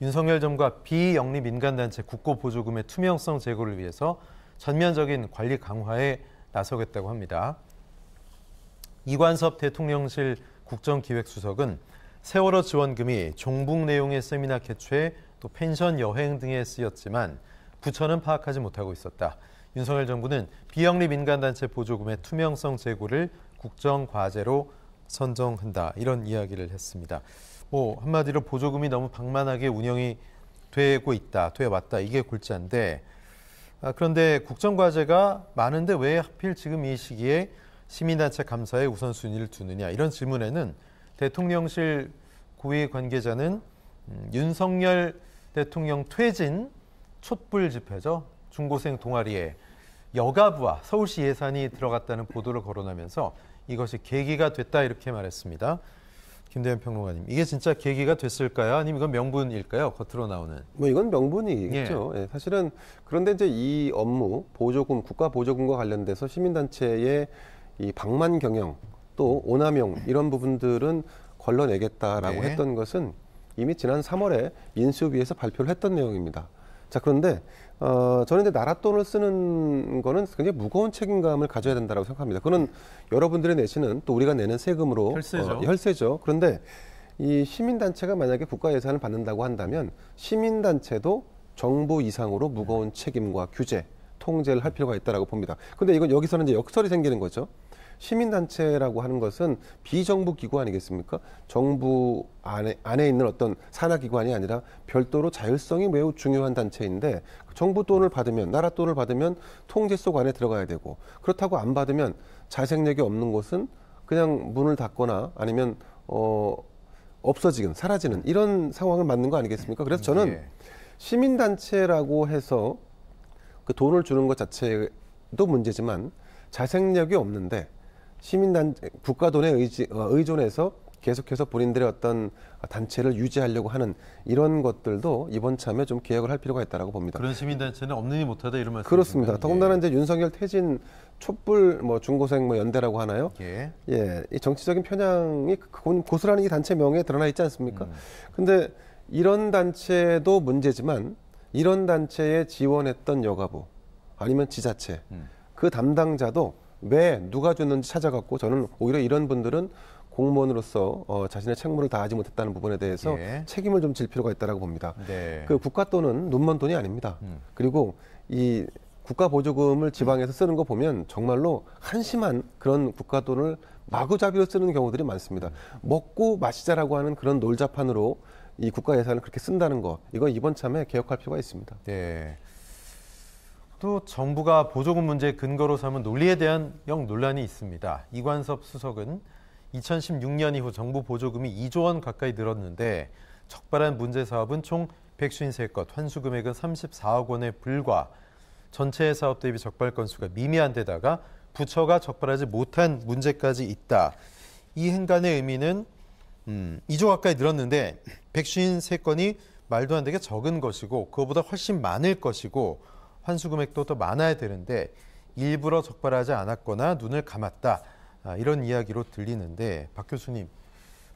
윤석열 정부가 비영리 민간단체 국고보조금의 투명성 제고를 위해서 전면적인 관리 강화에 나서겠다고 합니다. 이관섭 대통령실 국정기획수석은 세월호 지원금이 종북 내용의 세미나 개최, 또 펜션 여행 등에 쓰였지만 부처는 파악하지 못하고 있었다. 윤석열 정부는 비영리 민간단체 보조금의 투명성 제고를 국정과제로 선정한다. 이런 이야기를 했습니다. 뭐 한마디로 보조금이 너무 방만하게 운영이 되고 있다, 되어 왔다 이게 골자인데 아, 그런데 국정과제가 많은데 왜 하필 지금 이 시기에 시민단체 감사에 우선순위를 두느냐 이런 질문에는 대통령실 고위 관계자는 음, 윤석열 대통령 퇴진 촛불 집회죠 중고생 동아리에 여가부와 서울시 예산이 들어갔다는 보도를 거론하면서 이것이 계기가 됐다 이렇게 말했습니다. 김대현 평론가님, 이게 진짜 계기가 됐을까요? 아니면 이건 명분일까요? 겉으로 나오는? 뭐 이건 명분이겠죠. 예. 예, 사실은 그런데 이제 이 업무 보조금 국가 보조금과 관련돼서 시민단체의 이 방만 경영 또 오남용 이런 부분들은 걸러내겠다라고 네. 했던 것은 이미 지난 3월에 인수위에서 발표를 했던 내용입니다. 자 그런데 어, 저는 이제 나라 돈을 쓰는 거는 굉장히 무거운 책임감을 가져야 된다고 생각합니다. 그거는 여러분들이 내시는 또 우리가 내는 세금으로 어, 혈세죠. 어, 혈세죠. 그런데 이 시민단체가 만약에 국가 예산을 받는다고 한다면 시민단체도 정부 이상으로 무거운 책임과 규제, 통제를 할 필요가 있다라고 봅니다. 그런데 이건 여기서는 이제 역설이 생기는 거죠. 시민단체라고 하는 것은 비정부 기구 아니겠습니까? 정부 안에, 안에 있는 어떤 산하기관이 아니라 별도로 자율성이 매우 중요한 단체인데 정부 돈을 받으면, 나라 돈을 받으면 통제 속 안에 들어가야 되고 그렇다고 안 받으면 자생력이 없는 곳은 그냥 문을 닫거나 아니면 어, 없어지는, 사라지는 이런 상황을 맞는 거 아니겠습니까? 그래서 저는 예. 시민단체라고 해서 그 돈을 주는 것 자체도 문제지만 자생력이 없는데 시민단 국가 돈에 의지, 어, 의존해서 계속해서 본인들의 어떤 단체를 유지하려고 하는 이런 것들도 이번 참에 좀 개혁을 할 필요가 있다라고 봅니다. 그런 시민단체는 없느니 못하다 이런 말씀 그렇습니다. 예. 더군다나 예. 이제 윤석열 퇴진 촛불 뭐 중고생 뭐 연대라고 하나요? 예. 예. 이 정치적인 편향이 그, 그, 그 고스란히 이 단체 명에 드러나 있지 않습니까? 음. 근데 이런 단체도 문제지만 이런 단체에 지원했던 여가부 아니면 지자체 음. 그 담당자도 왜 누가 줬는지 찾아갔고 저는 오히려 이런 분들은 공무원으로서 어, 자신의 책무를 다하지 못했다는 부분에 대해서 예. 책임을 좀 질 필요가 있다라고 봅니다. 네. 그 국가 돈은 눈먼 돈이 아닙니다. 음. 그리고 이 국가 보조금을 지방에서 쓰는 거 보면 정말로 한심한 그런 국가 돈을 마구잡이로 쓰는 경우들이 많습니다. 음. 먹고 마시자라고 하는 그런 놀자판으로 이 국가 예산을 그렇게 쓴다는 거 이거 이번 참에 개혁할 필요가 있습니다. 네. 또 정부가 보조금 문제 근거로 삼은 논리에 대한 영 논란이 있습니다. 이관섭 수석은 2016년 이후 정부 보조금이 2조 원 가까이 늘었는데 적발한 문제 사업은 총 153건, 환수 금액은 34억 원에 불과 전체 사업 대비 적발 건수가 미미한 데다가 부처가 적발하지 못한 문제까지 있다. 이 행간의 의미는 음, 2조 가까이 늘었는데 153건이 말도 안 되게 적은 것이고 그거보다 훨씬 많을 것이고 환수 금액도 더 많아야 되는데 일부러 적발하지 않았거나 눈을 감았다 아, 이런 이야기로 들리는데 박 교수님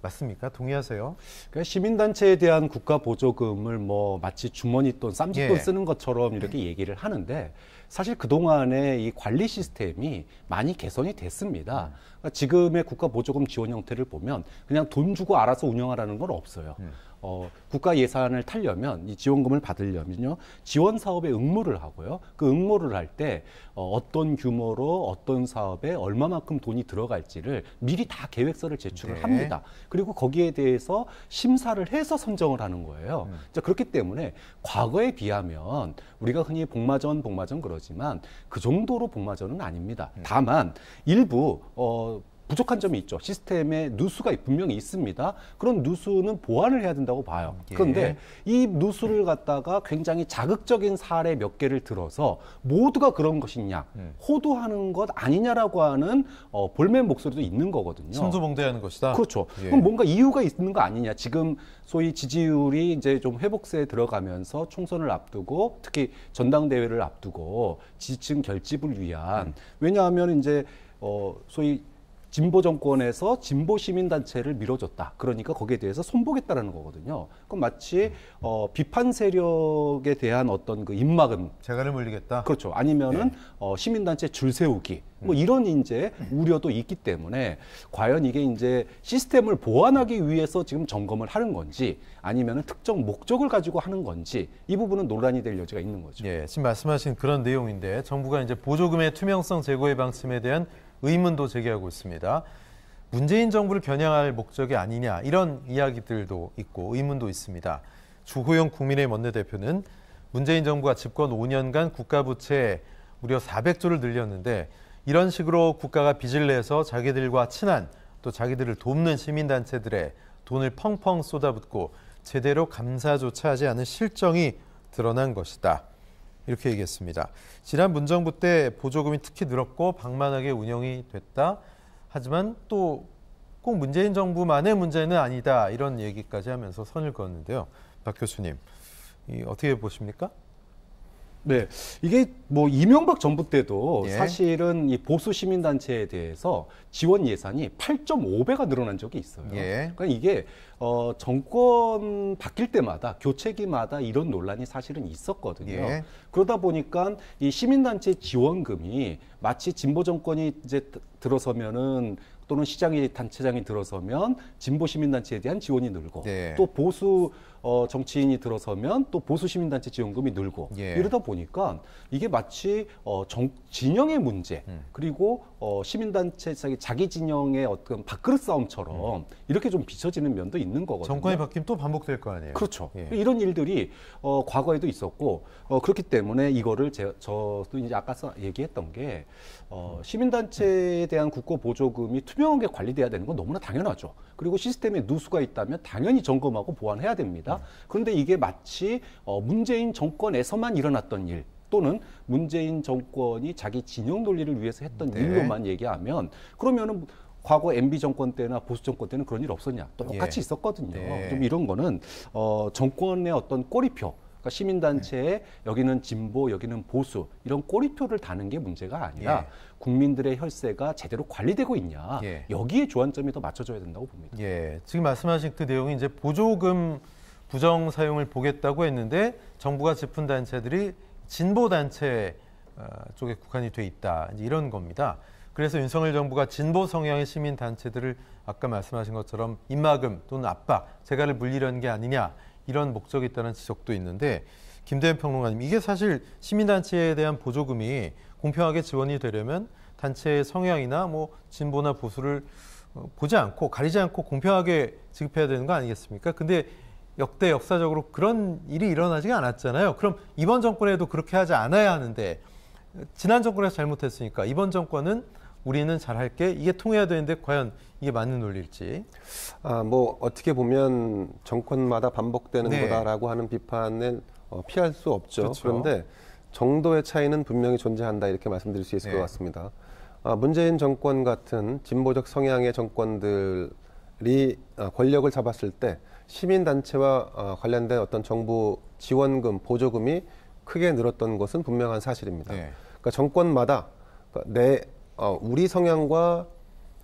맞습니까? 동의하세요? 그러니까 시민단체에 대한 국가 보조금을 뭐 마치 주머니 돈, 쌈짓돈 예. 쓰는 것처럼 이렇게 음. 얘기를 하는데 사실 그동안에 이 관리 시스템이 많이 개선이 됐습니다. 음. 그러니까 지금의 국가 보조금 지원 형태를 보면 그냥 돈 주고 알아서 운영하라는 건 없어요. 음. 어, 국가 예산을 타려면 이 지원금을 받으려면요 지원 사업에 응모를 하고요 그 응모를 할 때 어, 어떤 규모로 어떤 사업에 얼마만큼 돈이 들어갈지를 미리 다 계획서를 제출을 네. 합니다 그리고 거기에 대해서 심사를 해서 선정을 하는 거예요 음. 자, 그렇기 때문에 과거에 비하면 우리가 흔히 복마전 복마전 그러지만 그 정도로 복마전은 아닙니다 음. 다만 일부 어, 부족한 점이 있죠. 시스템에 누수가 분명히 있습니다. 그런 누수는 보완을 해야 된다고 봐요. 예. 그런데 이 누수를 갖다가 굉장히 자극적인 사례 몇 개를 들어서 모두가 그런 것이냐, 예. 호도하는 것 아니냐라고 하는 어, 볼멘 목소리도 있는 거거든요. 선수봉대하는 것이다. 그렇죠. 예. 그럼 뭔가 이유가 있는 거 아니냐. 지금 소위 지지율이 이제 좀 회복세에 들어가면서 총선을 앞두고 특히 전당대회를 앞두고 지층 지 결집을 위한 음. 왜냐하면 이제 어, 소위 진보 정권에서 진보 시민 단체를 밀어줬다. 그러니까 거기에 대해서 손보겠다라는 거거든요. 그럼 마치 어, 비판 세력에 대한 어떤 그 입막음, 재갈을 물리겠다. 그렇죠. 아니면은 네. 어, 시민 단체 줄 세우기. 뭐 음. 이런 이제 우려도 있기 때문에 과연 이게 이제 시스템을 보완하기 위해서 지금 점검을 하는 건지 아니면은 특정 목적을 가지고 하는 건지 이 부분은 논란이 될 여지가 있는 거죠. 예, 지금 말씀하신 그런 내용인데 정부가 이제 보조금의 투명성 제고의 방침에 대한 의문도 제기하고 있습니다. 문재인 정부를 겨냥할 목적이 아니냐 이런 이야기들도 있고 의문도 있습니다. 주호영 국민의힘 원내대표는 문재인 정부가 집권 5년간 국가 부채 무려 400조를 늘렸는데 이런 식으로 국가가 빚을 내서 자기들과 친한 또 자기들을 돕는 시민단체들의 돈을 펑펑 쏟아붓고 제대로 감사조차 하지 않은 실정이 드러난 것이다. 이렇게 얘기했습니다. 지난 문정부 때 보조금이 특히 늘었고 방만하게 운영이 됐다. 하지만 또 꼭 문재인 정부만의 문제는 아니다. 이런 얘기까지 하면서 선을 그었는데요. 박 교수님, 어떻게 보십니까? 네, 이게 뭐 이명박 정부 때도 예. 사실은 이 보수 시민 단체에 대해서 지원 예산이 8.5배가 늘어난 적이 있어요. 예. 그러니까 이게 어 정권 바뀔 때마다 교체기마다 이런 논란이 사실은 있었거든요. 예. 그러다 보니까 이 시민 단체 지원금이 마치 진보 정권이 이제 들어서면은 또는 시장이 단체장이 들어서면 진보 시민 단체에 대한 지원이 늘고 네. 또 보수 어, 정치인이 들어서면 또 보수 시민단체 지원금이 늘고 예. 이러다 보니까 이게 마치 어, 정, 진영의 문제 음. 그리고 어, 시민단체 자기 진영의 어떤 밥그릇 싸움처럼 음. 이렇게 좀 비춰지는 면도 있는 거거든요. 정권이 바뀌면 또 반복될 거 아니에요. 그렇죠. 예. 그러니까 이런 일들이 어, 과거에도 있었고 어, 그렇기 때문에 이거를 제, 저도 이제 아까 얘기했던 게 어, 음. 시민단체에 대한 국고 보조금이 투명하게 관리돼야 되는 건 너무나 당연하죠. 그리고 시스템에 누수가 있다면 당연히 점검하고 보완해야 됩니다. 겁니다. 그런데 이게 마치 어, 문재인 정권에서만 일어났던 일 또는 문재인 정권이 자기 진영 논리를 위해서 했던 네. 일로만 얘기하면 그러면은 과거 MB 정권 때나 보수 정권 때는 그런 일 없었냐? 예. 똑같이 예. 있었거든요. 네. 좀 이런 거는 어, 정권의 어떤 꼬리표 그러니까 시민단체에 네. 여기는 진보, 여기는 보수 이런 꼬리표를 다는 게 문제가 아니라 예. 국민들의 혈세가 제대로 관리되고 있냐 예. 여기에 조안점이 더 맞춰져야 된다고 봅니다. 예. 지금 말씀하신 그 내용이 이제 보조금 부정 사용을 보겠다고 했는데 정부가 짚은 단체들이 진보 단체 어, 쪽에 국한이 돼 있다 이런 겁니다. 그래서 윤석열 정부가 진보 성향의 시민 단체들을 아까 말씀하신 것처럼 입막음 또는 압박, 재갈을 물리려는 게 아니냐 이런 목적이 있다는 지적도 있는데 김대현 평론가님 이게 사실 시민 단체에 대한 보조금이 공평하게 지원이 되려면 단체의 성향이나 뭐 진보나 보수를 어, 보지 않고 가리지 않고 공평하게 지급해야 되는 거 아니겠습니까? 근데 역대 역사적으로 그런 일이 일어나지 않았잖아요. 그럼 이번 정권에도 그렇게 하지 않아야 하는데 지난 정권에서 잘못했으니까 이번 정권은 우리는 잘할게 이게 통해야 되는데 과연 이게 맞는 논리일지. 아 뭐 어떻게 보면 정권마다 반복되는 네. 거다라고 하는 비판은 어, 피할 수 없죠. 그렇죠. 그런데 정도의 차이는 분명히 존재한다 이렇게 말씀드릴 수 있을 네. 것 같습니다. 아, 문재인 정권 같은 진보적 성향의 정권들이 어, 권력을 잡았을 때 시민단체와 어, 관련된 어떤 정부 지원금, 보조금이 크게 늘었던 것은 분명한 사실입니다. 네. 그러니까 정권마다 내 어, 우리 성향과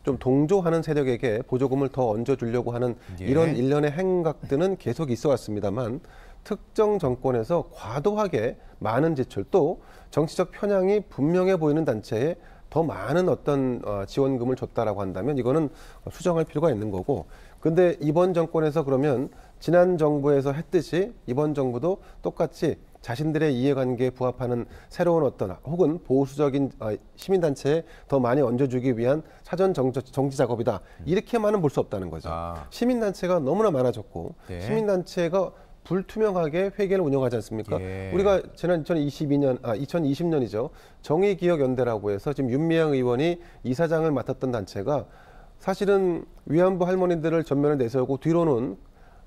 좀 동조하는 세력에게 보조금을 더 얹어주려고 하는 예. 이런 일련의 행각들은 계속 있어 왔습니다만 특정 정권에서 과도하게 많은 지출 또 정치적 편향이 분명해 보이는 단체에 더 많은 어떤 어, 지원금을 줬다라고 한다면 이거는 수정할 필요가 있는 거고 근데 이번 정권에서 그러면 지난 정부에서 했듯이 이번 정부도 똑같이 자신들의 이해관계에 부합하는 새로운 어떤 혹은 보수적인 아, 시민단체에 더 많이 얹어주기 위한 사전 정저, 정지 작업이다. 이렇게만은 볼 수 없다는 거죠. 아. 시민단체가 너무나 많아졌고 네. 시민단체가 불투명하게 회계를 운영하지 않습니까? 예. 우리가 지난 2022년, 아, 2020년이죠. 정의기억연대라고 해서 지금 윤미향 의원이 이사장을 맡았던 단체가 사실은 위안부 할머니들을 전면에 내세우고 뒤로는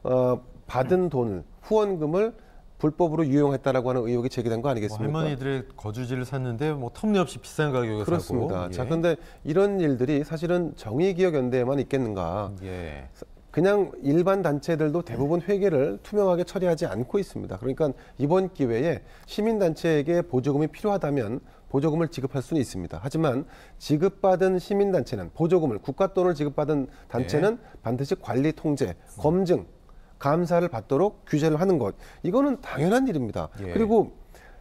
어, 받은 돈을 후원금을 불법으로 유용했다라고 하는 의혹이 제기된 거 뭐 아니겠습니까? 뭐 할머니들의 거주지를 샀는데 뭐 텀없이 비싼 가격에 그렇습니다. 사고. 예. 자, 그런데 이런 일들이 사실은 정의기억연대에만 있겠는가? 예. 그냥 일반 단체들도 대부분 회계를 투명하게 처리하지 않고 있습니다. 그러니까 이번 기회에 시민단체에게 보조금이 필요하다면 보조금을 지급할 수는 있습니다. 하지만 지급받은 시민단체는 보조금을 국가 돈을 지급받은 단체는 네. 반드시 관리 통제, 검증, 감사를 받도록 규제를 하는 것 이거는 당연한 일입니다. 예. 그리고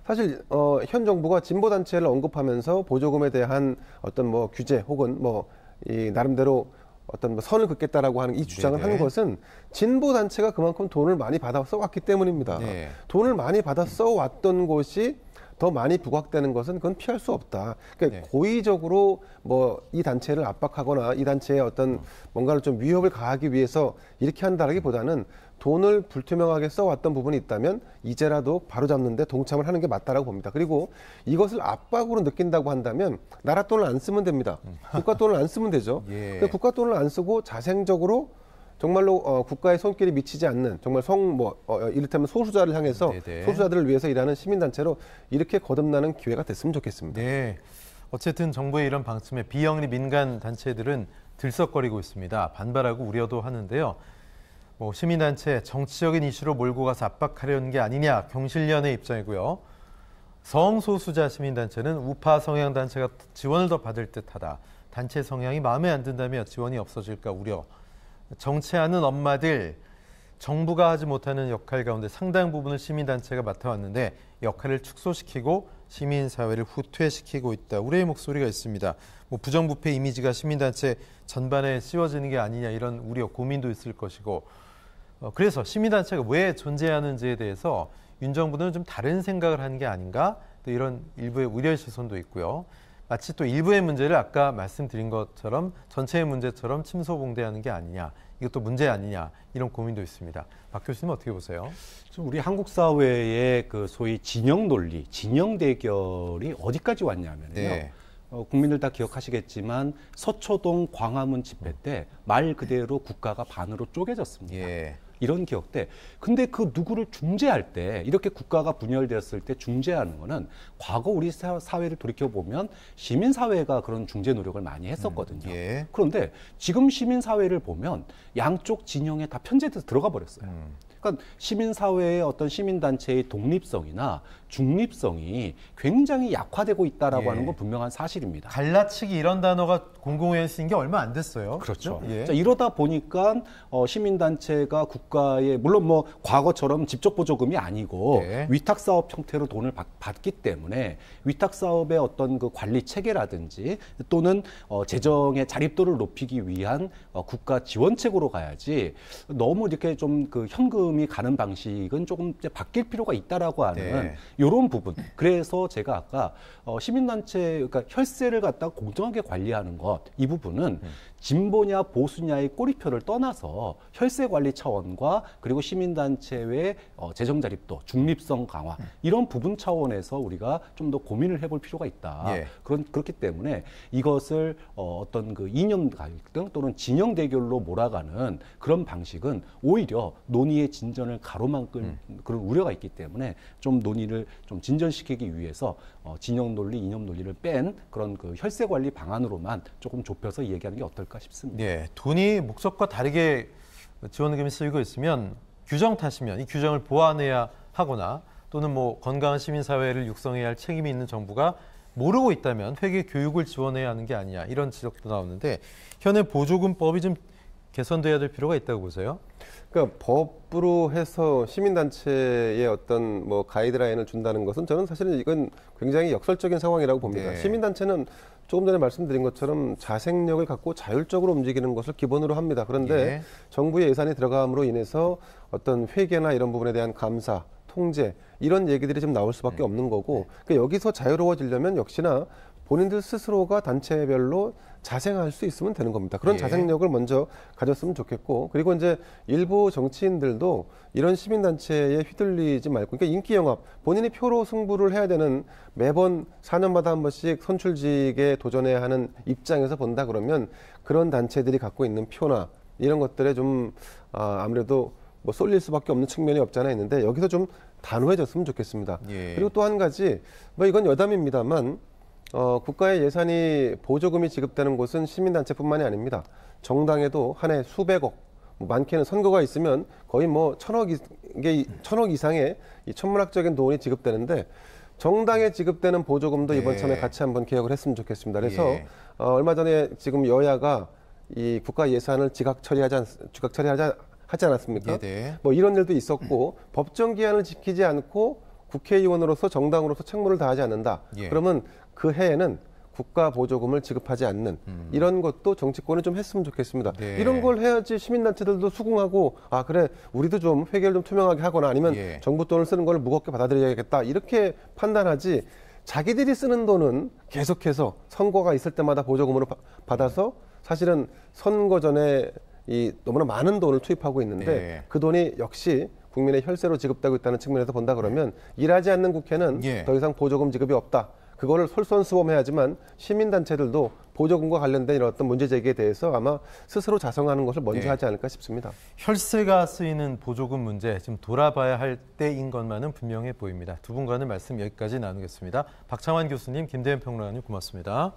사실 어, 현 정부가 진보 단체를 언급하면서 보조금에 대한 어떤 뭐 규제 혹은 뭐이 나름대로 어떤 뭐 선을 긋겠다라고 하는 이 주장을 네네. 하는 것은 진보 단체가 그만큼 돈을 많이 받아 써왔기 때문입니다. 네. 돈을 많이 받아 써왔던 곳이 더 많이 부각되는 것은 그건 피할 수 없다. 그러니까 네. 고의적으로 뭐 이 단체를 압박하거나 이단체에 어떤 음. 뭔가를 좀 위협을 가하기 위해서 이렇게 한다라기보다는 돈을 불투명하게 써왔던 부분이 있다면 이제라도 바로잡는데 동참을 하는 게 맞다라고 봅니다. 그리고 이것을 압박으로 느낀다고 한다면 나라 돈을 안 쓰면 됩니다. 음. 국가 돈을 안 쓰면 되죠. 예. 그러니까 국가 돈을 안 쓰고 자생적으로 정말로 어, 국가의 손길이 미치지 않는 정말 성뭐 어, 이를테면 소수자를 향해서 네네. 네. 소수자들을 위해서 일하는 시민단체로 이렇게 거듭나는 기회가 됐으면 좋겠습니다. 네. 어쨌든 정부의 이런 방침에 비영리 민간 단체들은 들썩거리고 있습니다. 반발하고 우려도 하는데요. 뭐 시민단체 정치적인 이슈로 몰고 가서 압박하려는 게 아니냐 경실련의 입장이고요. 성소수자 시민단체는 우파 성향 단체가 지원을 더 받을 듯하다. 단체 성향이 마음에 안 든다며 지원이 없어질까 우려 정체하는 엄마들 정부가 하지 못하는 역할 가운데 상당 부분을 시민단체가 맡아왔는데 역할을 축소시키고 시민사회를 후퇴시키고 있다. 우리의 목소리가 있습니다. 뭐 부정부패 이미지가 시민단체 전반에 씌워지는 게 아니냐 이런 우려 고민도 있을 것이고 어, 그래서 시민단체가 왜 존재하는지에 대해서 윤 정부는 좀 다른 생각을 하는 게 아닌가 또 이런 일부의 우려의 시선도 있고요. 마치 또 일부의 문제를 아까 말씀드린 것처럼 전체의 문제처럼 침소봉대하는 게 아니냐 이것도 문제 아니냐 이런 고민도 있습니다. 박 교수님 어떻게 보세요? 좀 우리 한국 사회의 그 소위 진영 논리, 진영 대결이 어디까지 왔냐면요. 네. 어, 국민들 다 기억하시겠지만 서초동 광화문 집회 때 말 그대로 국가가 반으로 쪼개졌습니다. 예. 이런 기억 때 근데 그 누구를 중재할 때 이렇게 국가가 분열되었을 때 중재하는 거는 과거 우리 사회를 돌이켜 보면 시민 사회가 그런 중재 노력을 많이 했었거든요. 음, 예. 그런데 지금 시민 사회를 보면 양쪽 진영에 다 편제돼서 들어가 버렸어요. 음. 그러니까 시민 사회의 어떤 시민 단체의 독립성이나 중립성이 굉장히 약화되고 있다라고 예. 하는 건 분명한 사실입니다. 갈라치기 이런 단어가 공공연히 게 얼마 안 됐어요. 그렇죠. 예. 자, 이러다 보니까 어, 시민단체가 국가에 물론 뭐 과거처럼 직접 보조금이 아니고 예. 위탁 사업 형태로 돈을 받, 기 때문에 위탁 사업의 어떤 그 관리 체계라든지 또는 어, 재정의 자립도를 높이기 위한 어, 국가 지원책으로 가야지 너무 이렇게 좀 그 현금이 가는 방식은 조금 바뀔 필요가 있다라고 하는 네. 이런 부분. 그래서 제가 아까 어, 시민단체 그러니까 혈세를 갖다 가 공정하게 관리하는 것 이 부분은 음. 진보냐 보수냐의 꼬리표를 떠나서 혈세 관리 차원과 그리고 시민단체의 어, 재정 자립도 중립성 강화 음. 이런 부분 차원에서 우리가 좀 더 고민을 해볼 필요가 있다. 예. 그런 그렇기 때문에 이것을 어, 어떤 그 이념 갈등 또는 진영 대결로 몰아가는 그런 방식은 오히려 논의의 진전을 가로막을 음. 그런 우려가 있기 때문에 좀 논의를 좀 진전시키기 위해서 어, 진영 논리, 이념 논리를 뺀 그런 그 혈세 관리 방안으로만 조금 좁혀서 얘기하는 게 어떨까. 않을까 싶습니다. 예, 돈이 목적과 다르게 지원금이 쓰이고 있으면 규정 탓이면 이 규정을 보완해야 하거나 또는 뭐 건강한 시민사회를 육성해야 할 책임이 있는 정부가 모르고 있다면 회계 교육을 지원해야 하는 게 아니냐 이런 지적도 나오는데 현행 보조금법이 좀 개선돼야 될 필요가 있다고 보세요? 그러니까 법으로 해서 시민단체의 어떤 뭐 가이드라인을 준다는 것은 저는 사실은 이건 굉장히 역설적인 상황이라고 봅니다. 네. 시민단체는 조금 전에 말씀드린 것처럼 자생력을 갖고 자율적으로 움직이는 것을 기본으로 합니다. 그런데 예. 정부의 예산이 들어감으로 인해서 어떤 회계나 이런 부분에 대한 감사, 통제 이런 얘기들이 지금 나올 수밖에 네. 없는 거고 네. 그러니까 여기서 자유로워지려면 역시나 본인들 스스로가 단체별로 자생할 수 있으면 되는 겁니다. 그런 예. 자생력을 먼저 가졌으면 좋겠고 그리고 이제 일부 정치인들도 이런 시민단체에 휘둘리지 말고 그러니까 인기 영합 본인이 표로 승부를 해야 되는 매번 4년마다 한 번씩 선출직에 도전해야 하는 입장에서 본다 그러면 그런 단체들이 갖고 있는 표나 이런 것들에 좀 아, 아무래도 뭐 쏠릴 수밖에 없는 측면이 없잖아 있는데 여기서 좀 단호해졌으면 좋겠습니다. 예. 그리고 또 한 가지 뭐 이건 여담입니다만 어, 국가의 예산이 보조금이 지급되는 곳은 시민단체뿐만이 아닙니다. 정당에도 한 해 수백억, 뭐 많게는 선거가 있으면 거의 뭐 천억, 이, 이게 천억 이상의 이 천문학적인 돈이 지급되는데 정당에 지급되는 보조금도 이번 네. 참에 예. 같이 한번 개혁을 했으면 좋겠습니다. 그래서 예. 어, 얼마 전에 지금 여야가 이 국가 예산을 지각 처리하지 않, 지각 처리하지 않, 하지 않았습니까? 네네. 예, 뭐 이런 일도 있었고 음. 법정 기한을 지키지 않고 국회의원으로서 정당으로서 책무를 다하지 않는다. 예. 그러면 그 해에는 국가 보조금을 지급하지 않는 음. 이런 것도 정치권이 좀 했으면 좋겠습니다. 네. 이런 걸 해야지 시민단체들도 수긍하고 아 그래 우리도 좀 회계를 좀 투명하게 하거나 아니면 예. 정부 돈을 쓰는 걸 무겁게 받아들여야겠다 이렇게 판단하지 자기들이 쓰는 돈은 계속해서 선거가 있을 때마다 보조금으로 바, 받아서 사실은 선거 전에 이 너무나 많은 돈을 투입하고 있는데 네. 그 돈이 역시 국민의 혈세로 지급되고 있다는 측면에서 본다 그러면 네. 일하지 않는 국회는 예. 더 이상 보조금 지급이 없다. 그거를 솔선수범해야지만 시민단체들도 보조금과 관련된 이런 어떤 문제 제기에 대해서 아마 스스로 자성하는 것을 먼저 네. 하지 않을까 싶습니다. 혈세가 쓰이는 보조금 문제 지금 돌아봐야 할 때인 것만은 분명해 보입니다. 두 분과는 말씀 여기까지 나누겠습니다. 박창환 교수님, 김대현 평론가님 고맙습니다.